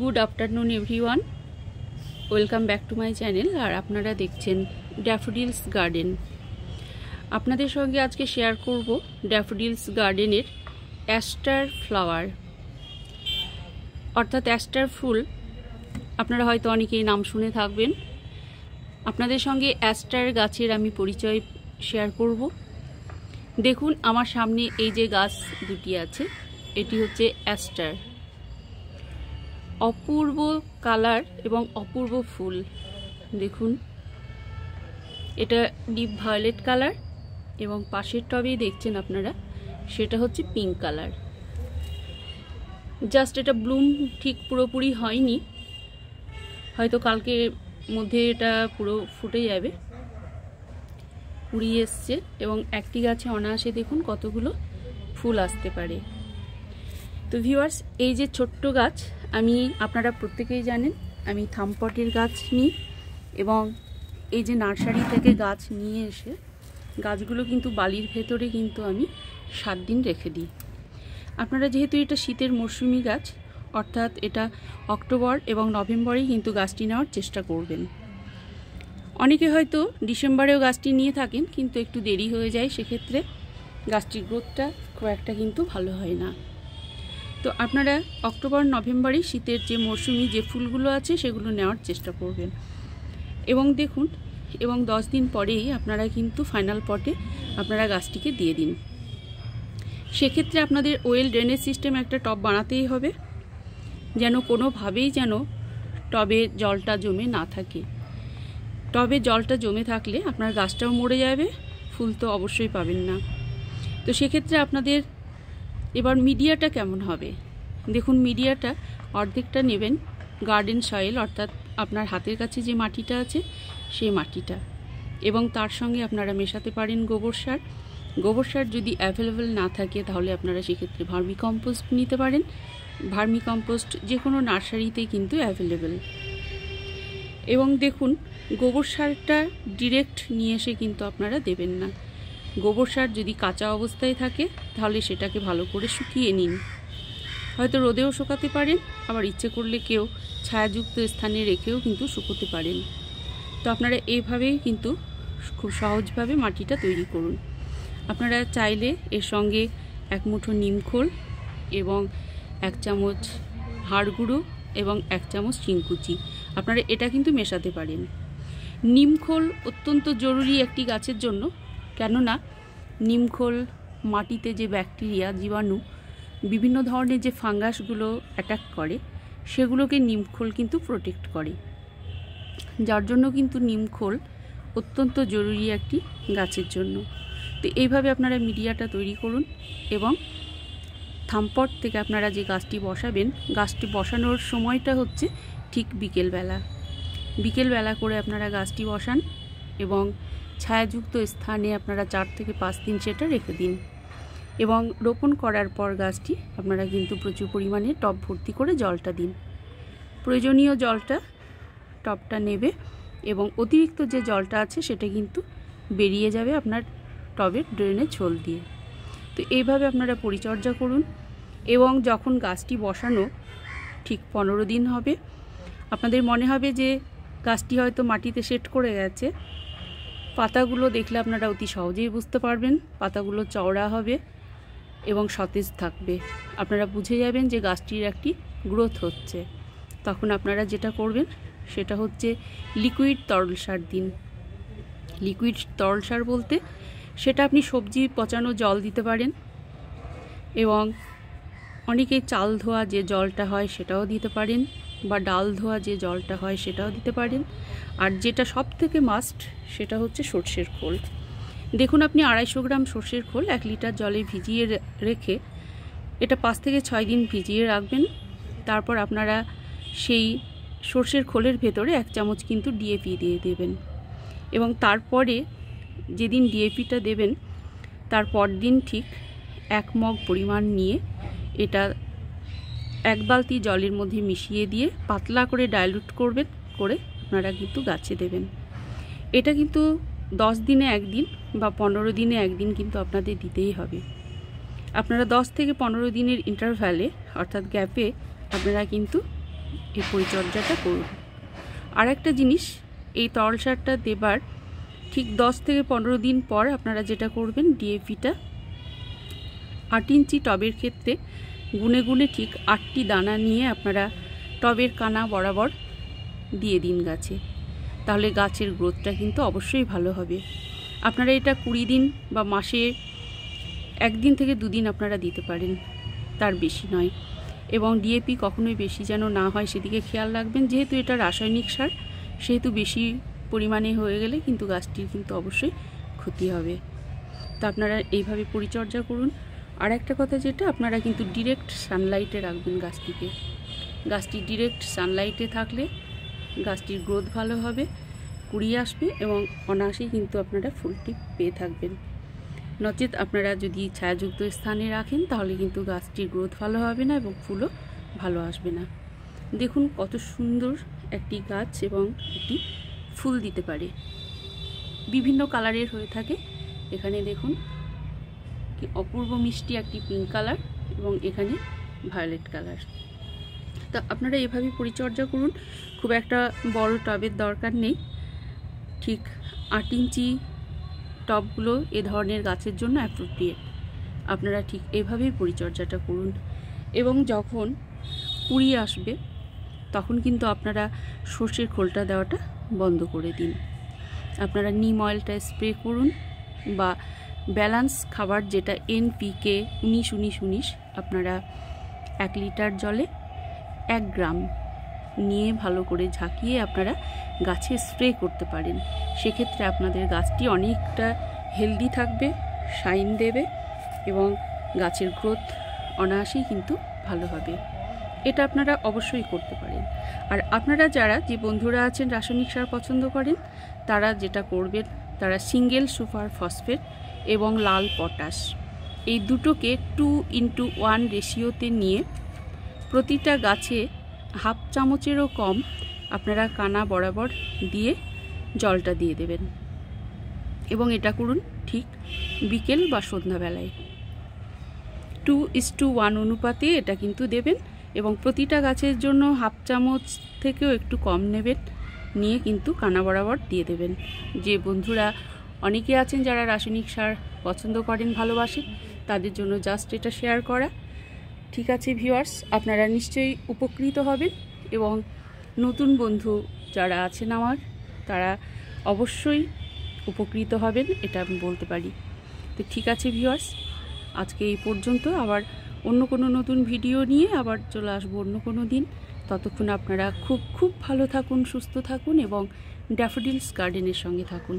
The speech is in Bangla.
good afternoon everyone welcome back to my channel আর আপনারা দেখছেন ড্যাফোডিলস গার্ডেন আপনাদের সঙ্গে আজকে শেয়ার করব ড্যাফোডিলস গার্ডেনের অ্যাস্টার ফ্লাওয়ার অর্থাৎ অ্যাস্টার ফুল আপনারা হয়তো অনেকেই নাম শুনে থাকবেন আপনাদের সঙ্গে অ্যাস্টার গাছের আমি পরিচয় শেয়ার করব দেখুন আমার সামনে এই যে গাছ দুটি আছে এটি হচ্ছে অ্যাস্টার অপূর্ব কালার এবং অপূর্ব ফুল দেখুন এটা ডিপ ভায়োলেট কালার এবং পাশের টবেই দেখছেন আপনারা সেটা হচ্ছে পিঙ্ক কালার জাস্ট এটা ব্লুম ঠিক পুরোপুরি হয়নি হয়তো কালকে মধ্যে এটা পুরো ফুটে যাবে পুড়িয়ে এসছে এবং একটি গাছে অনায়াসে দেখুন কতগুলো ফুল আসতে পারে তো ভিউয়ার্স এই যে ছোট্ট গাছ আমি আপনারা প্রত্যেকেই জানেন আমি থামপটের গাছ নিই এবং এই যে নার্সারি থেকে গাছ নিয়ে এসে গাছগুলো কিন্তু বালির ভেতরে কিন্তু আমি সাত দিন রেখে দিই আপনারা যেহেতু এটা শীতের মরশুমি গাছ অর্থাৎ এটা অক্টোবর এবং নভেম্বরেই কিন্তু গাছটি নেওয়ার চেষ্টা করবেন অনেকে হয়তো ডিসেম্বরেও গাছটি নিয়ে থাকেন কিন্তু একটু দেরি হয়ে যায় সেক্ষেত্রে গাছটির গ্রোথটা খুব একটা কিন্তু ভালো হয় না তো আপনারা অক্টোবর নভেম্বরে শীতের যে মরশুমি যে ফুলগুলো আছে সেগুলো নেওয়ার চেষ্টা করবেন এবং দেখুন এবং দশ দিন পরেই আপনারা কিন্তু ফাইনাল পটে আপনারা গাছটিকে দিয়ে দিন সেক্ষেত্রে আপনাদের ওয়েল ড্রেনেজ সিস্টেম একটা টপ বানাতেই হবে যেন কোনোভাবেই যেন টবে জলটা জমে না থাকে টবে জলটা জমে থাকলে আপনার গাছটাও মরে যাবে ফুল তো অবশ্যই পাবেন না তো সেক্ষেত্রে আপনাদের এবার মিডিয়াটা কেমন হবে দেখুন মিডিয়াটা অর্ধেকটা নেবেন গার্ডেন সয়েল অর্থাৎ আপনার হাতের কাছে যে মাটিটা আছে সেই মাটিটা এবং তার সঙ্গে আপনারা মেশাতে পারেন গোবর সার গোবর সার যদি অ্যাভেলেবেল না থাকে তাহলে আপনারা সেক্ষেত্রে ভার্মি কম্পোস্ট নিতে পারেন ভার্মি কম্পোস্ট যে কোনো নার্সারিতে কিন্তু অ্যাভেলেবেল এবং দেখুন গোবর সারটা ডিরেক্ট নিয়ে এসে কিন্তু আপনারা দেবেন না গোবর সার যদি কাঁচা অবস্থায় থাকে তাহলে সেটাকে ভালো করে শুকিয়ে নিন হয়তো রোদেও শুকাতে পারেন আবার ইচ্ছে করলে কেউ ছায়াযুক্ত স্থানে রেখেও কিন্তু শুকোতে পারেন তো আপনারা এইভাবেই কিন্তু খুব সহজভাবে মাটিটা তৈরি করুন আপনারা চাইলে এর সঙ্গে এক মুঠো নিমখোল এবং এক চামচ হাড় গুঁড়ো এবং এক চামচ চিংকুচি আপনারা এটা কিন্তু মেশাতে পারেন নিমখোল অত্যন্ত জরুরি একটি গাছের জন্য কেননা নিমখোল মাটিতে যে ব্যাকটেরিয়া জীবাণু বিভিন্ন ধরনের যে ফাঙ্গাসগুলো অ্যাটাক করে সেগুলোকে নিমখোল কিন্তু প্রোটেক্ট করে যার জন্য কিন্তু নিমখোল অত্যন্ত জরুরি একটি গাছের জন্য তো এইভাবে আপনারা মিডিয়াটা তৈরি করুন এবং থাম্পট থেকে আপনারা যে গাছটি বসাবেন গাছটি বসানোর সময়টা হচ্ছে ঠিক বিকেলবেলা বিকেলবেলা করে আপনারা গাছটি বসান এবং ছায়াযুক্ত স্থানে আপনারা চার থেকে পাঁচ দিন সেটা রেখে দিন এবং রোপণ করার পর গাছটি আপনারা কিন্তু প্রচুর পরিমাণে টপ ভর্তি করে জলটা দিন প্রয়োজনীয় জলটা টপটা নেবে এবং অতিরিক্ত যে জলটা আছে সেটা কিন্তু বেরিয়ে যাবে আপনার টবের ড্রেনে ছোল দিয়ে তো এইভাবে আপনারা পরিচর্যা করুন এবং যখন গাছটি বসানো ঠিক পনেরো দিন হবে আপনাদের মনে হবে যে গাছটি হয়তো মাটিতে সেট করে গেছে পাতাগুলো দেখলে আপনারা অতি সহজেই বুঝতে পারবেন পাতাগুলো চওড়া হবে এবং সতেজ থাকবে আপনারা বুঝে যাবেন যে গাছটির একটি গ্রোথ হচ্ছে তখন আপনারা যেটা করবেন সেটা হচ্ছে লিকুইড তরল সার দিন লিকুইড তরল সার বলতে সেটা আপনি সবজি পচানো জল দিতে পারেন এবং অনেকে চাল ধোয়া যে জলটা হয় সেটাও দিতে পারেন বা ডাল ধোয়া যে জলটা হয় সেটাও দিতে পারেন আর যেটা সব থেকে মাস্ট সেটা হচ্ছে সর্ষের খোল দেখুন আপনি আড়াইশো গ্রাম সর্ষের খোল এক লিটার জলে ভিজিয়ে রেখে এটা পাঁচ থেকে ছয় দিন ভিজিয়ে রাখবেন তারপর আপনারা সেই সর্ষের খোলের ভেতরে এক চামচ কিন্তু ডিএপি দিয়ে দেবেন এবং তারপরে যেদিন ডিএপিটা দেবেন তার দিন ঠিক এক মগ পরিমাণ নিয়ে এটা এক বালতি জলের মধ্যে মিশিয়ে দিয়ে পাতলা করে ডাইলুট করবেন করে আপনারা কিন্তু গাছে দেবেন এটা কিন্তু দশ দিনে একদিন বা পনেরো দিনে একদিন কিন্তু আপনাদের দিতেই হবে আপনারা দশ থেকে পনেরো দিনের ইন্টারভ্যালে অর্থাৎ গ্যাপে আপনারা কিন্তু এই পরিচর্যাটা করুন আর একটা জিনিস এই তরল সারটা দেবার ঠিক দশ থেকে পনেরো দিন পর আপনারা যেটা করবেন ডিএপিটা আট ইঞ্চি টবের ক্ষেত্রে গুনে গুনে ঠিক আটটি দানা নিয়ে আপনারা টবের কানা বরাবর দিয়ে দিন গাছে তাহলে গাছের গ্রোথটা কিন্তু অবশ্যই ভালো হবে আপনারা এটা কুড়ি দিন বা মাসে একদিন থেকে দুদিন আপনারা দিতে পারেন তার বেশি নয় এবং ডিএপি কখনোই বেশি যেন না হয় সেদিকে খেয়াল রাখবেন যেহেতু এটা রাসায়নিক সার সেহেতু বেশি পরিমাণে হয়ে গেলে কিন্তু গাছটির কিন্তু অবশ্যই ক্ষতি হবে তা আপনারা এইভাবে পরিচর্যা করুন আর একটা কথা যেটা আপনারা কিন্তু ডিরেক্ট সানলাইটে রাখবেন গাছটিকে গাছটি ডিরেক্ট সানলাইটে থাকলে গাছটির গ্রোথ ভালো হবে কুড়িয়ে আসবে এবং অনায়াসেই কিন্তু আপনারা ফুলটি পেয়ে থাকবেন নচেত আপনারা যদি ছায়াযুক্ত স্থানে রাখেন তাহলে কিন্তু গাছটির গ্রোথ ভালো হবে না এবং ফুলও ভালো আসবে না দেখুন কত সুন্দর একটি গাছ এবং একটি ফুল দিতে পারে বিভিন্ন কালারের হয়ে থাকে এখানে দেখুন কি অপূর্ব মিষ্টি একটি পিঙ্ক কালার এবং এখানে ভায়োলেট কালার তা আপনারা এভাবে পরিচর্যা করুন খুব একটা বড় টবের দরকার নেই ঠিক আট ইঞ্চি টবগুলো এ ধরনের গাছের জন্য অ্যাপ্রোপ্রিয়েট আপনারা ঠিক এভাবেই পরিচর্যাটা করুন এবং যখন কুড়ি আসবে তখন কিন্তু আপনারা সর্ষের খোলটা দেওয়াটা বন্ধ করে দিন আপনারা নিম অয়েলটা স্প্রে করুন বা ব্যালান্স খাবার যেটা এনপিকে উনিশ উনিশ উনিশ আপনারা এক লিটার জলে এক গ্রাম নিয়ে ভালো করে ঝাঁকিয়ে আপনারা গাছে স্প্রে করতে পারেন সেক্ষেত্রে আপনাদের গাছটি অনেকটা হেলদি থাকবে শাইন দেবে এবং গাছের গ্রোথ অনায়াসেই কিন্তু ভালো হবে এটা আপনারা অবশ্যই করতে পারেন আর আপনারা যারা যে বন্ধুরা আছেন রাসায়নিক সার পছন্দ করেন তারা যেটা করবেন তারা সিঙ্গেল সুপার ফসফেট এবং লাল পটাশ এই দুটোকে টু ইন্টু ওয়ান রেশিওতে নিয়ে প্রতিটা গাছে হাফ চামচেরও কম আপনারা কানা বরাবর দিয়ে জলটা দিয়ে দেবেন এবং এটা করুন ঠিক বিকেল বা সন্ধ্যাবেলায় টু ইস টু ওয়ান অনুপাতে এটা কিন্তু দেবেন এবং প্রতিটা গাছের জন্য হাফ চামচ থেকেও একটু কম নেবেন নিয়ে কিন্তু কানা বরাবর দিয়ে দেবেন যে বন্ধুরা অনেকে আছেন যারা রাসায়নিক সার পছন্দ করেন ভালোবাসেন তাদের জন্য জাস্ট এটা শেয়ার করা ঠিক আছে ভিউয়ার্স আপনারা নিশ্চয়ই উপকৃত হবেন এবং নতুন বন্ধু যারা আছেন আমার তারা অবশ্যই উপকৃত হবেন এটা আমি বলতে পারি তো ঠিক আছে ভিউয়ার্স আজকে এই পর্যন্ত আবার অন্য কোনো নতুন ভিডিও নিয়ে আবার চলে আসবো অন্য কোনো দিন ততক্ষণ আপনারা খুব খুব ভালো থাকুন সুস্থ থাকুন এবং ড্যাফোডিলস গার্ডেনের সঙ্গে থাকুন